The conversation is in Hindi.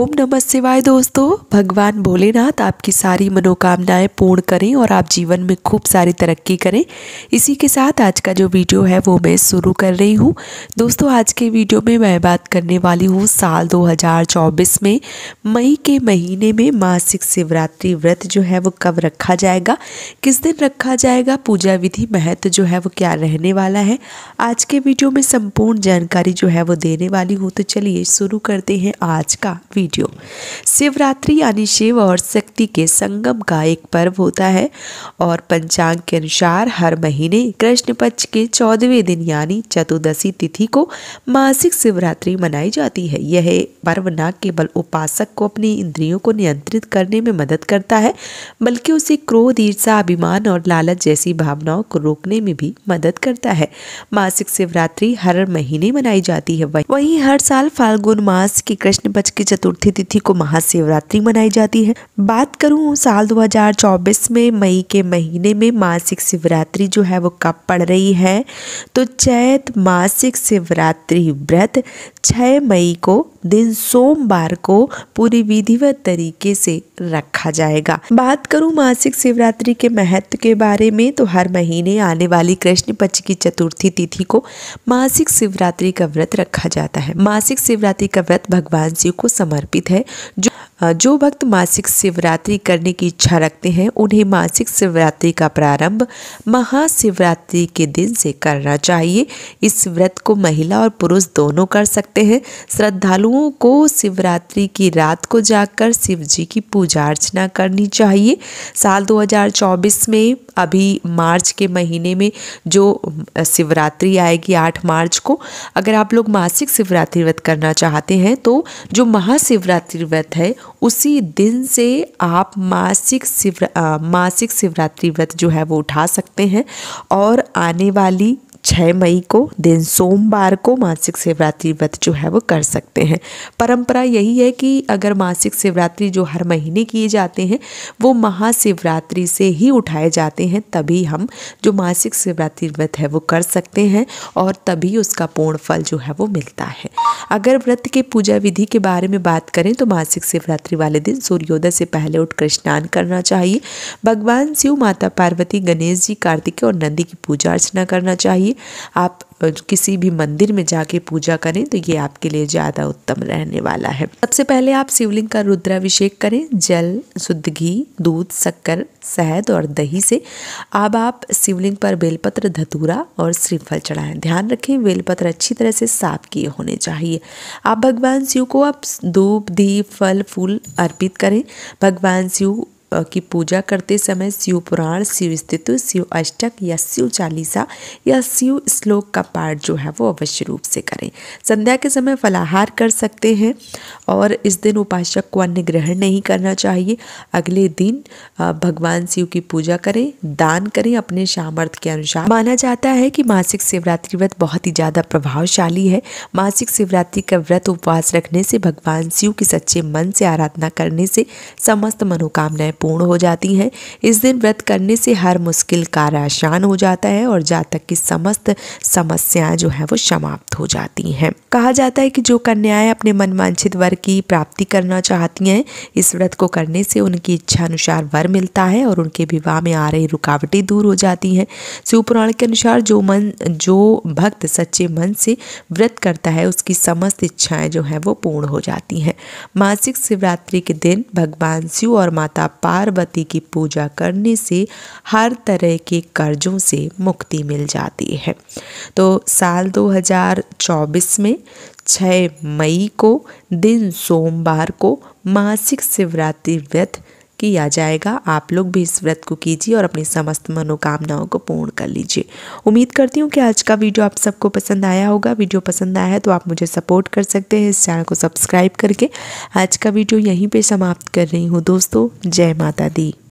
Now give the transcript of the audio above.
ओम नमः शिवाय दोस्तों भगवान भोलेनाथ आपकी सारी मनोकामनाएं पूर्ण करें और आप जीवन में खूब सारी तरक्की करें इसी के साथ आज का जो वीडियो है वो मैं शुरू कर रही हूँ दोस्तों आज के वीडियो में मैं बात करने वाली हूँ साल 2024 में मई के महीने में मासिक शिवरात्रि व्रत जो है वो कब रखा जाएगा किस दिन रखा जाएगा पूजा विधि महत्व जो है वो क्या रहने वाला है आज के वीडियो में संपूर्ण जानकारी जो है वो देने वाली हूँ तो चलिए शुरू करते हैं आज का वीडियो वीडियो शिवरात्रि यानी शिव और शक्ति के संगम का एक पर्व होता है और पंचांग के अनुसार हर महीने कृष्ण पक्ष के चौदहवें दिन यानी चतुर्दशी तिथि को मासिक शिवरात्रि मनाई जाती है यह पर्व न केवल उपासक को अपनी इंद्रियों को नियंत्रित करने में मदद करता है बल्कि उसे क्रोध ईर्षा अभिमान और लालच जैसी भावनाओं को रोकने में भी मदद करता है मासिक शिवरात्रि हर महीने मनाई जाती है वही हर साल फाल्गुन मास की कृष्ण पक्ष की चतुर्थी चतुर्थी तिथि को महाशिवरात्रि मनाई जाती है बात करूँ साल 2024 में मई के महीने में मासिक शिवरात्रि जो है वो कब पड़ रही है तो चैत मासिक शिवरात्रि व्रत 6 मई को दिन सोमवार को पूरी विधिवत तरीके से रखा जाएगा बात करूं मासिक शिवरात्रि के महत्व के बारे में तो हर महीने आने वाली कृष्ण पक्ष की चतुर्थी तिथि को मासिक शिवरात्रि का व्रत रखा जाता है मासिक शिवरात्रि का व्रत भगवान शिव को समर्पित है जो जो भक्त मासिक शिवरात्रि करने की इच्छा रखते हैं उन्हें मासिक शिवरात्रि का प्रारंभ महाशिवरात्रि के दिन से करना चाहिए इस व्रत को महिला और पुरुष दोनों कर सकते हैं श्रद्धालुओं को शिवरात्रि की रात को जाकर शिव जी की पूजा अर्चना करनी चाहिए साल 2024 में अभी मार्च के महीने में जो शिवरात्रि आएगी आठ मार्च को अगर आप लोग मासिक शिवरात्रि व्रत करना चाहते हैं तो जो महाशिवरात्रि व्रत है उसी दिन से आप मासिक शिव मासिक शिवरात्रि व्रत जो है वो उठा सकते हैं और आने वाली छः मई को दिन सोमवार को मासिक शिवरात्रि व्रत जो है वो कर सकते हैं परंपरा यही है कि अगर मासिक शिवरात्रि जो हर महीने किए जाते हैं वो महाशिवरात्रि से ही उठाए जाते हैं तभी हम जो मासिक शिवरात्रि व्रत है वो कर सकते हैं और तभी उसका पूर्ण फल जो है वो मिलता है अगर व्रत के पूजा विधि के बारे में बात करें तो मासिक शिवरात्रि वाले दिन सूर्योदय से पहले उठकर स्नान करना चाहिए भगवान शिव माता पार्वती गणेश जी कार्तिकेय और नंदी की पूजा अर्चना करना चाहिए आप किसी भी मंदिर में जाके पूजा करें तो ये आपके लिए ज़्यादा उत्तम रहने वाला है सबसे पहले आप शिवलिंग का रुद्राभिषेक करें जल शुद्ध घी दूध शक्कर शहद और दही से अब आप शिवलिंग पर बेलपत्र धतूरा और श्रीफल चढ़ाएं ध्यान रखें बेलपत्र अच्छी तरह से साफ किए होने चाहिए आप भगवान शिव को आप धूप दीप फल फूल अर्पित करें भगवान शिव की पूजा करते समय शिव पुराण शिव स्थित शिव अष्टक या शिव चालीसा या शिव श्लोक का पाठ जो है वो अवश्य रूप से करें संध्या के समय फलाहार कर सकते हैं और इस दिन उपासक को अन्य ग्रहण नहीं करना चाहिए अगले दिन भगवान शिव की पूजा करें दान करें अपने सामर्थ्य के अनुसार माना जाता है कि मासिक शिवरात्रि व्रत बहुत ही ज़्यादा प्रभावशाली है मासिक शिवरात्रि का व्रत उपवास रखने से भगवान शिव की सच्चे मन से आराधना करने से समस्त मनोकामनाएं पूर्ण हो जाती हैं इस दिन व्रत करने से हर मुश्किल कार्य आसान हो जाता है और जातक की समस्त समस्याएं जो है वो समाप्त हो जाती हैं कहा जाता है कि जो कन्याएं अपने मनवांचित वर की प्राप्ति करना चाहती हैं इस व्रत को करने से उनकी इच्छा अनुसार वर मिलता है और उनके विवाह में आ रही रुकावटें दूर हो जाती हैं शिवपुराण के अनुसार जो मन जो भक्त सच्चे मन से व्रत करता है उसकी समस्त इच्छाएं जो हैं वो पूर्ण हो जाती हैं मासिक शिवरात्रि के दिन भगवान शिव और माता पार्वती की पूजा करने से हर तरह के कर्जों से मुक्ति मिल जाती है तो साल 2024 में 6 मई को दिन सोमवार को मासिक शिवरात्रि व्रत किया जाएगा आप लोग भी इस व्रत को कीजिए और अपनी समस्त मनोकामनाओं को पूर्ण कर लीजिए उम्मीद करती हूँ कि आज का वीडियो आप सबको पसंद आया होगा वीडियो पसंद आया है तो आप मुझे सपोर्ट कर सकते हैं इस चैनल को सब्सक्राइब करके आज का वीडियो यहीं पर समाप्त कर रही हूँ दोस्तों जय माता दी